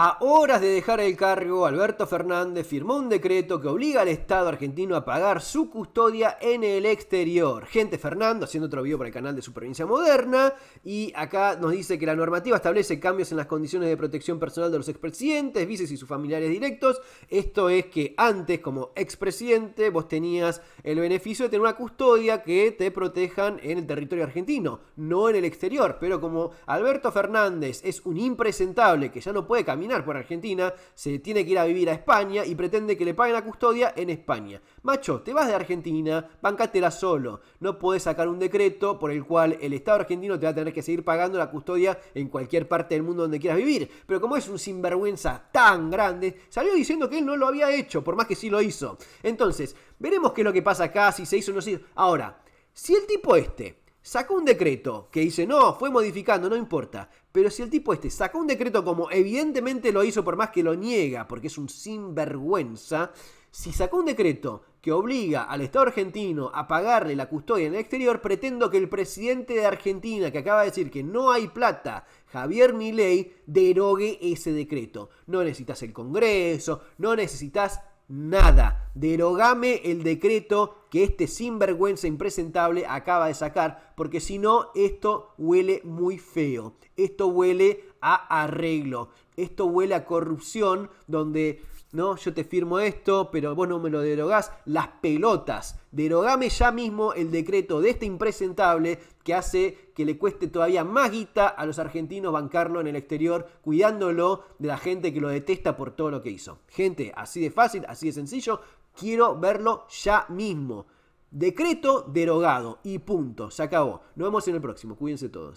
A horas de dejar el cargo, Alberto Fernández firmó un decreto que obliga al Estado argentino a pagar su custodia en el exterior. Gente Fernando, haciendo otro video para el canal de su moderna, y acá nos dice que la normativa establece cambios en las condiciones de protección personal de los expresidentes, vices y sus familiares directos. Esto es que antes, como expresidente, vos tenías el beneficio de tener una custodia que te protejan en el territorio argentino, no en el exterior. Pero como Alberto Fernández es un impresentable que ya no puede caminar, por Argentina, se tiene que ir a vivir a España y pretende que le paguen la custodia en España. Macho, te vas de Argentina, bancátela solo. No podés sacar un decreto por el cual el Estado argentino te va a tener que seguir pagando la custodia en cualquier parte del mundo donde quieras vivir. Pero como es un sinvergüenza tan grande, salió diciendo que él no lo había hecho, por más que sí lo hizo. Entonces, veremos qué es lo que pasa acá, si se hizo o no hizo. Ahora, si el tipo este sacó un decreto que dice, no, fue modificando, no importa. Pero si el tipo este sacó un decreto como evidentemente lo hizo por más que lo niega, porque es un sinvergüenza, si sacó un decreto que obliga al Estado argentino a pagarle la custodia en el exterior, pretendo que el presidente de Argentina, que acaba de decir que no hay plata, Javier Milei, derogue ese decreto. No necesitas el Congreso, no necesitas nada. Derogame el decreto que este sinvergüenza impresentable acaba de sacar, porque si no, esto huele muy feo, esto huele a arreglo, esto huele a corrupción, donde ¿no? Yo te firmo esto, pero vos no me lo derogás. Las pelotas. Derogame ya mismo el decreto de este impresentable que hace que le cueste todavía más guita a los argentinos bancarlo en el exterior, cuidándolo de la gente que lo detesta por todo lo que hizo. Gente, así de fácil, así de sencillo, Quiero verlo ya mismo. Decreto derogado y punto. Se acabó. Nos vemos en el próximo. Cuídense todos.